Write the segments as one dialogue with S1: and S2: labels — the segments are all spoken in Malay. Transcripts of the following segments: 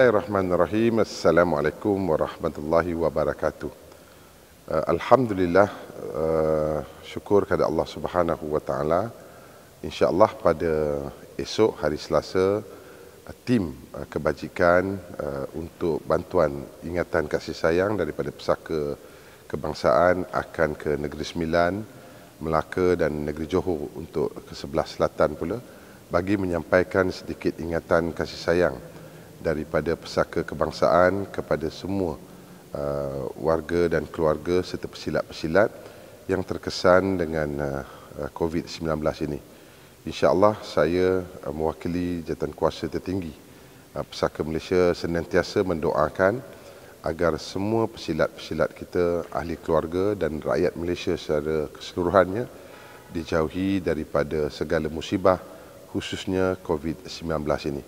S1: Bismillahirrahmanirrahim. Assalamualaikum warahmatullahi wabarakatuh. Uh, Alhamdulillah uh, syukur kepada Allah Subhanahu wa taala. Insya-Allah pada esok hari Selasa uh, tim uh, kebajikan uh, untuk bantuan ingatan kasih sayang daripada Pesaka Kebangsaan akan ke Negeri Sembilan, Melaka dan Negeri Johor untuk ke sebelah selatan pula bagi menyampaikan sedikit ingatan kasih sayang daripada pesaka kebangsaan kepada semua uh, warga dan keluarga serta pesilat-pesilat yang terkesan dengan uh, uh COVID-19 ini. InsyaAllah saya uh, mewakili jatuan kuasa tertinggi uh, Pesaka Malaysia senantiasa mendoakan agar semua pesilat-pesilat kita, ahli keluarga dan rakyat Malaysia secara keseluruhannya dijauhi daripada segala musibah khususnya COVID-19 ini.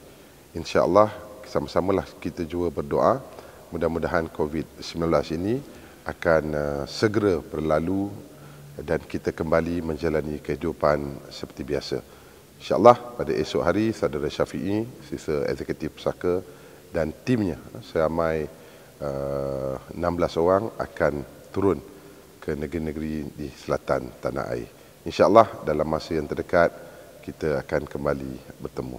S1: InsyaAllah sama sama lah kita juga berdoa mudah-mudahan COVID-19 ini akan uh, segera berlalu dan kita kembali menjalani kehidupan seperti biasa. InsyaAllah pada esok hari saudara Syafi'i, sisa eksekutif pusaka dan timnya seramai 16 uh, orang akan turun ke negeri-negeri di selatan tanah air. InsyaAllah dalam masa yang terdekat kita akan kembali bertemu.